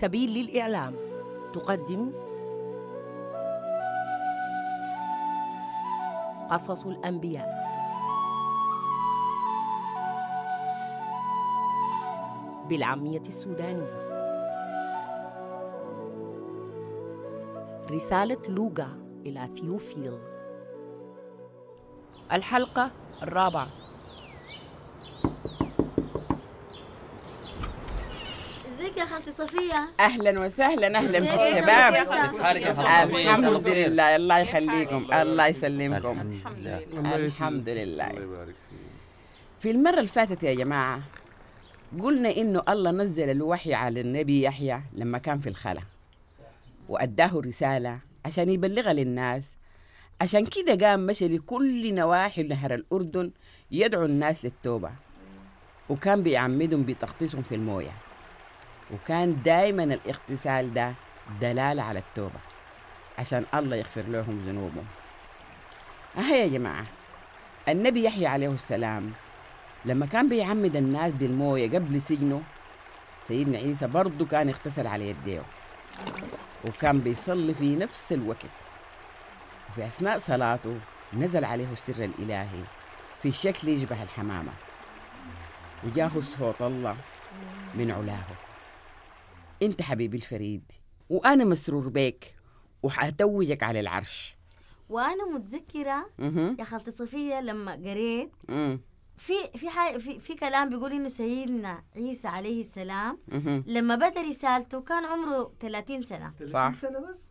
سبيل للإعلام تقدم قصص الأنبياء بالعامية السودانية رسالة لوغا إلى ثيوفيل الحلقة الرابعة انت صفيه اهلا وسهلا اهلا بالشباب الحمد لله الله يخليكم الله يسلمكم الحمد لله الحمد لله في المره اللي فاتت يا جماعه قلنا انه الله نزل الوحي على النبي يحيى لما كان في الخلا واداه رساله عشان يبلغها للناس عشان كده قام مشى لكل نواحي نهر الأردن يدعو الناس للتوبة وكان بيعمدهم بتغطيسهم في المويه وكان دايما الاغتسال ده دلالة على التوبة عشان الله يغفر لهم ذنوبهم أها يا جماعة النبي يحيى عليه السلام لما كان بيعمد الناس بالموية قبل سجنه سيدنا عيسى برضه كان اغتسل على يديه وكان بيصلي في نفس الوقت وفي أثناء صلاته نزل عليه السر الإلهي في شكل يشبه الحمامة وجاه صوت الله من علاه انت حبيبي الفريد وانا مسرور بيك وحتوجك على العرش وانا متذكره يا خالتي صفيه لما قريت في في, حي... في في كلام بيقول انه سيدنا عيسى عليه السلام لما بدا رسالته كان عمره 30 سنه 30 سنه بس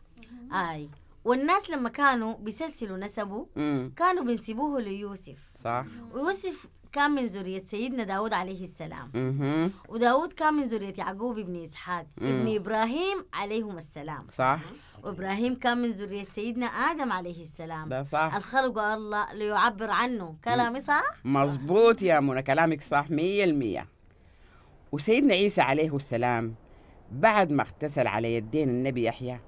اي والناس لما كانوا بيسلسلوا نسبه كانوا بينسبوه ليوسف صح ويوسف كان من ذرية سيدنا داود عليه السلام وداود كان من ذرية يعقوب بن إسحاق ابن إبراهيم عليهم السلام صح وإبراهيم كان من ذرية سيدنا آدم عليه السلام ده صح الخلق الله ليعبر عنه كلامي صح؟ مظبوط يا منى كلامك صح مية المية وسيدنا عيسى عليه السلام بعد ما اغتسل على يدين النبي يحيى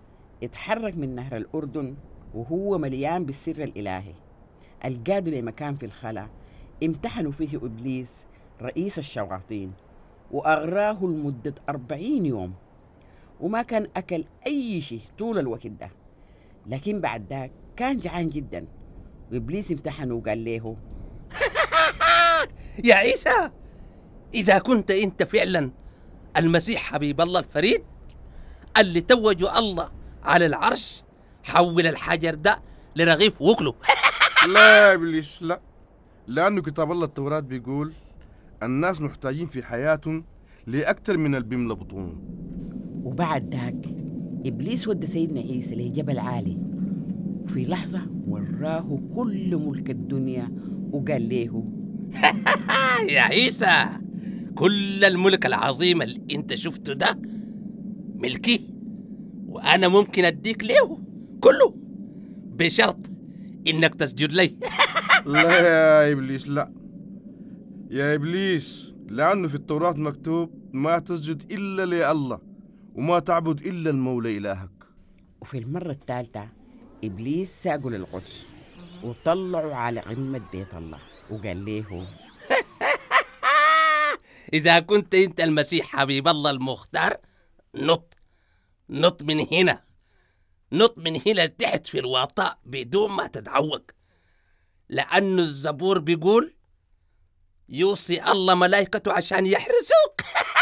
اتحرك من نهر الأردن وهو مليان بالسر الإلهي القادوا لمكان في الخلا امتحنوا فيه إبليس رئيس الشواطين وأغراه لمدة أربعين يوم وما كان أكل أي شيء طول الوقت ده لكن بعد ده كان جعان جدا وإبليس امتحنه وقال له يا عيسى إذا كنت أنت فعلا المسيح حبيب الله الفريد اللي توجه الله على العرش حول الحجر ده لرغيف وكله لا ابليس لا لانه كتاب الله التوراه بيقول الناس محتاجين في حياتهم لاكثر من البيم لبطون وبعد ذاك ابليس ودى سيدنا عيسى لجبل عالي وفي لحظه وراه كل ملك الدنيا وقال له يا عيسى كل الملك العظيم اللي انت شفته ده ملكي وانا ممكن اديك له كله بشرط انك تسجد لي لا يا ابليس لا يا ابليس لانه في التوراه مكتوب ما تسجد الا لله وما تعبد الا المولى الهك وفي المره الثالثه ابليس ساقوا للقدس وطلعوا على قمه بيت الله وقال لهم اذا كنت انت المسيح حبيب الله المختار نط نط من هنا نط من هنا لتحت في الواطاء بدون ما تتعوق لأنه الزبور بيقول يوصي الله ملائكته عشان يحرسوك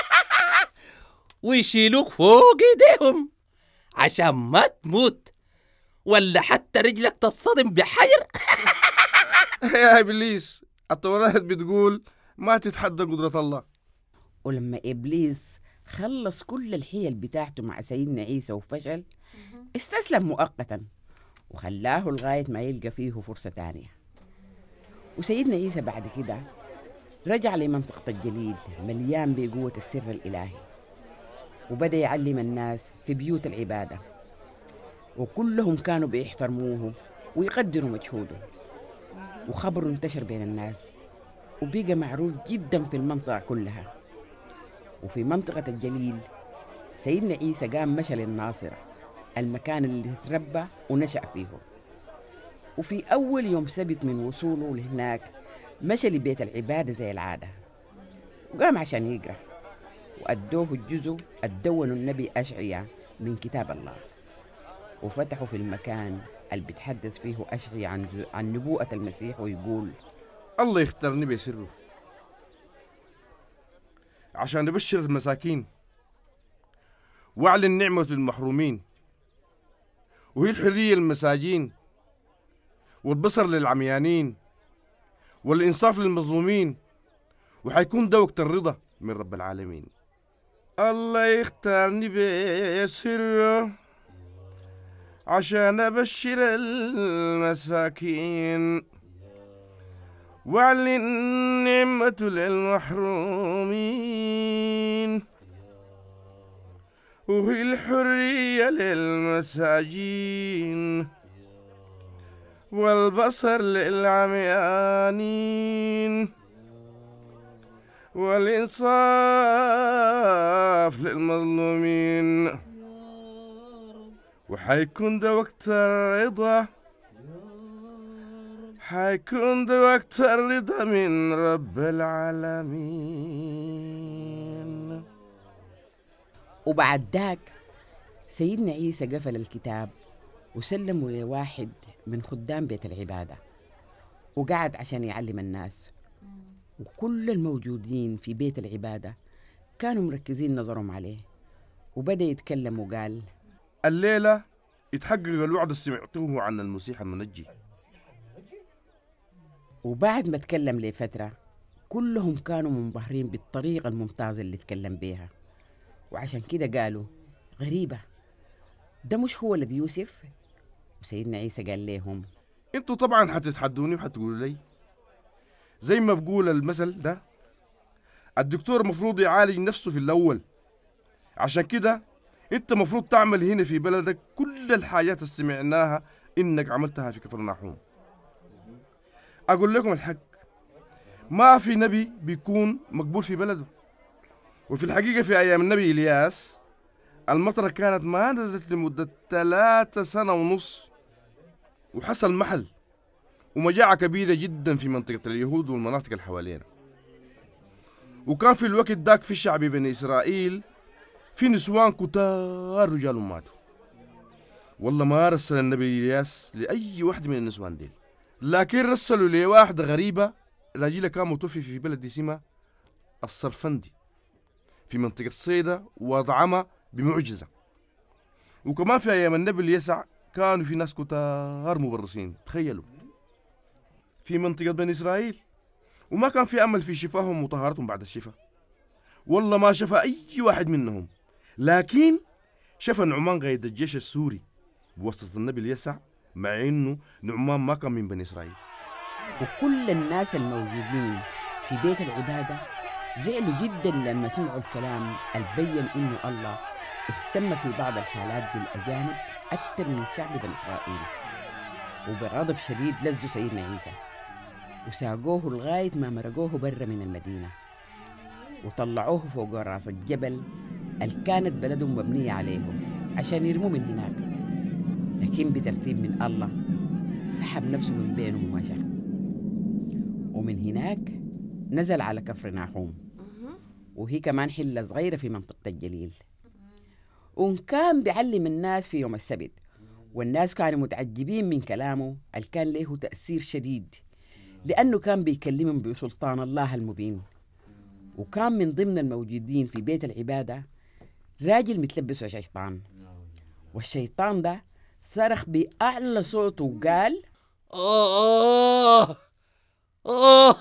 ويشيلوك فوق ايديهم عشان ما تموت ولا حتى رجلك تتصدم بحجر يا ابليس التوراة بتقول ما تتحدى قدرة الله ولما ابليس خلص كل الحيل بتاعته مع سيدنا عيسى وفشل استسلم مؤقتا وخلاه لغاية ما يلقى فيه فرصة تانية وسيدنا عيسى بعد كده رجع لمنطقة الجليل مليان بقوة السر الإلهي وبدأ يعلم الناس في بيوت العبادة وكلهم كانوا بيحترموه ويقدروا مجهوده وخبره انتشر بين الناس وبقى معروف جدا في المنطقة كلها وفي منطقة الجليل سيدنا عيسى قام مشى للناصرة المكان اللي تربى ونشأ فيه وفي أول يوم سبت من وصوله لهناك مشى لبيت العبادة زي العادة وقام عشان يقرأ وأدوه الجزء أدونه النبي اشعيا من كتاب الله وفتحوا في المكان اللي بيتحدث فيه اشعيا عن, عن نبوءة المسيح ويقول الله يختارني بسره عشان يبشر المساكين وأعلن نعمة للمحرومين وهي الحرية للمساجين والبصر للعميانين والإنصاف للمظلومين وحيكون ده وقت الرضا من رب العالمين الله يختارني بسره عشان أبشر المساكين وأعلن نعمة للمحرومين وهي الحرية للمساجين والبصر للعميانين والإنصاف للمظلومين وحيكون ده وقت الرضا حيكون ده وقت الرضا من رب العالمين وبعد ذاك سيدنا عيسى قفل الكتاب وسلمه لواحد من خدام بيت العبادة وقعد عشان يعلم الناس وكل الموجودين في بيت العبادة كانوا مركزين نظرهم عليه وبدأ يتكلم وقال الليلة يتحقق الوعد اللي سمعتوه عن المسيح المنجي وبعد ما تكلم لفترة كلهم كانوا منبهرين بالطريقة الممتازة اللي تكلم بيها وعشان كده قالوا غريبة ده مش هو الذي يوسف وسيدنا عيسى قال لهم انتوا طبعا هتتحدوني وهتقولوا لي زي ما بقول المثل ده الدكتور مفروض يعالج نفسه في الأول عشان كده انت مفروض تعمل هنا في بلدك كل الحاجات اللي سمعناها انك عملتها في كفر ناحوم اقول لكم الحق ما في نبي بيكون مقبول في بلده وفي الحقيقة في أيام النبي إلياس المطرة كانت ما نزلت لمدة ثلاثة سنة ونص وحصل محل ومجاعة كبيرة جدا في منطقة اليهود والمناطق اللي حوالينا وكان في الوقت داك في شعب بني إسرائيل في نسوان كتار رجال ماتوا والله ما رسل النبي إلياس لأي واحد من النسوان ديل لكن رسلوا لواحدة غريبة راجلة كان متوفي في بلد اسمها الصرفندي في منطقة صيدا وأطعمها بمعجزة وكمان في أيام النبي اليسع كانوا في ناس كتار مبرصين تخيلوا في منطقة بني إسرائيل وما كان في أمل في شفاهم وطهارتهم بعد الشفاء والله ما شفى أي واحد منهم لكن شفى نعمان قائد الجيش السوري بواسطة النبي اليسع مع إنه نعمان ما كان من بني إسرائيل وكل الناس الموجودين في بيت العبادة زعلوا جدا لما سمعوا الكلام البين انه الله اهتم في بعض الحالات بالاجانب اكثر من شعب بني اسرائيل وبغضب شديد لزوا سيدنا عيسى وساقوه لغاية ما مرقوه برا من المدينة وطلعوه فوق راس الجبل اللي كانت بلدهم مبنية عليهم عشان يرموه من هناك لكن بترتيب من الله سحب نفسه من بينهم ومشى ومن هناك نزل على كفر ناحوم وهي كمان حلة صغيرة في منطقة الجليل وكان بيعلم الناس في يوم السبت والناس كانوا متعجبين من كلامه اللي كان له تأثير شديد لأنه كان بيكلمهم بسلطان الله المبين وكان من ضمن الموجودين في بيت العبادة راجل متلبس شيطان والشيطان ده صرخ بأعلى صوته وقال آه،, آه آه آه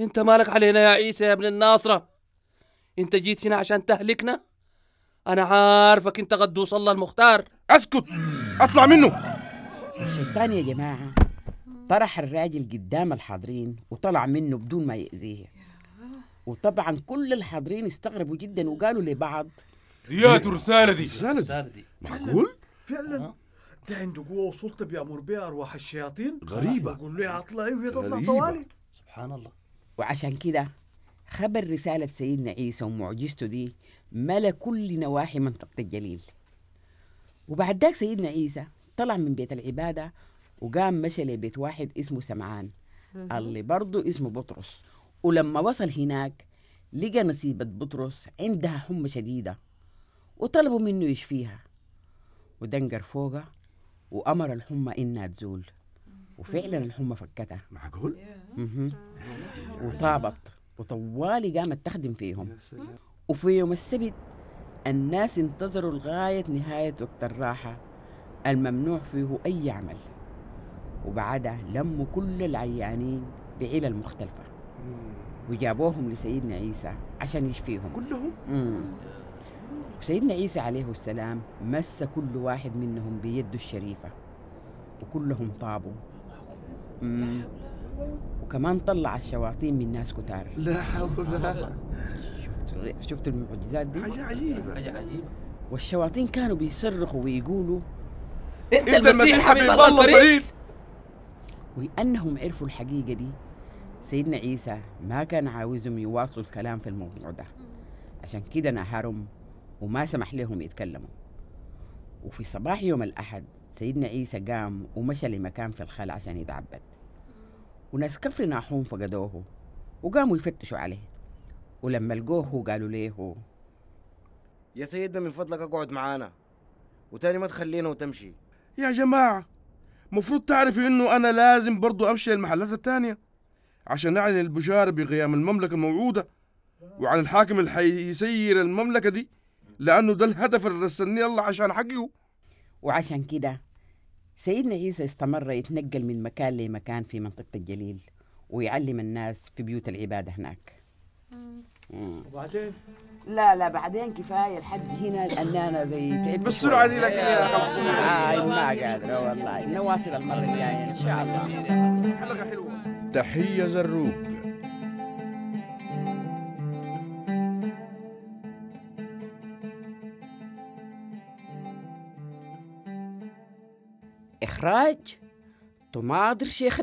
أنت مالك علينا يا عيسى يا ابن الناصرة انت جيت هنا عشان تهلكنا انا عارفك انت قدوس الله المختار اسكت اطلع منه الشيطان يا جماعه طرح الراجل قدام الحاضرين وطلع منه بدون ما يأذيه وطبعا كل الحاضرين استغربوا جدا وقالوا لبعض ديات رسالة دي رسالة دي معقول؟ فعلا ده عنده قوة وسلطة بيأمر بها أرواح الشياطين غريبة يقول له اطلعي وهي تطلع طوالي سبحان الله وعشان كده خبر رسالة سيدنا عيسى ومعجزته دي ملا كل نواحي منطقة الجليل وبعد ذاك سيدنا عيسى طلع من بيت العبادة وقام مشى لبيت واحد اسمه سمعان اللي برضه اسمه بطرس ولما وصل هناك لقى نصيبة بطرس عندها حمى شديدة وطلبوا منه يشفيها ودنقر فوقها وأمر الحمى إنها تزول وفعلا الحمى فكتها معقول؟ وطابت وطوالي قامت تخدم فيهم يا سلام. وفي يوم السبت الناس انتظروا لغاية نهاية وقت الراحة الممنوع فيه أي عمل وبعدها لموا كل العيانين بعلل مختلفة وجابوهم لسيدنا عيسى عشان يشفيهم كلهم؟ سيدنا عيسى عليه السلام مس كل واحد منهم بيده الشريفة وكلهم طابوا مم. وكمان طلع الشواطين من ناس كتار لا حول ولا قوة شفت شفت المعجزات دي حاجة عجيبة حاجة عجيبة والشواطين كانوا بيصرخوا ويقولوا انت, انت المسيح حبيب الله الفريد ولأنهم عرفوا الحقيقة دي سيدنا عيسى ما كان عاوزهم يواصلوا الكلام في الموضوع ده عشان كده نهارهم وما سمح لهم يتكلموا وفي صباح يوم الأحد سيدنا عيسى قام ومشى لمكان في الخل عشان يتعبد وناس كفر ناحوم فقدوه وقاموا يفتشوا عليه ولما لقوه قالوا ليه يا سيدنا من فضلك اقعد معانا وتاني ما تخلينا وتمشي يا جماعة مفروض تعرفي انه انا لازم برضو امشي للمحلات التانية عشان اعلن البشارة بقيام المملكة الموعودة وعن الحاكم اللي حيسير المملكة دي لانه ده الهدف اللي رسلني الله عشان حقه وعشان كده سيدنا عيسى استمر يتنقل من مكان لمكان في منطقة الجليل ويعلم الناس في بيوت العبادة هناك وبعدين لا لا بعدين كفاية لحد هنا لأن أنا زي تعبت بالسرعة دي لك لكن آه،, آه،, آه،, آه ما قادرة والله نواصل المرة الجاية إن شاء الله حلقة حلوة تحية زروب grijt, tomaat er zich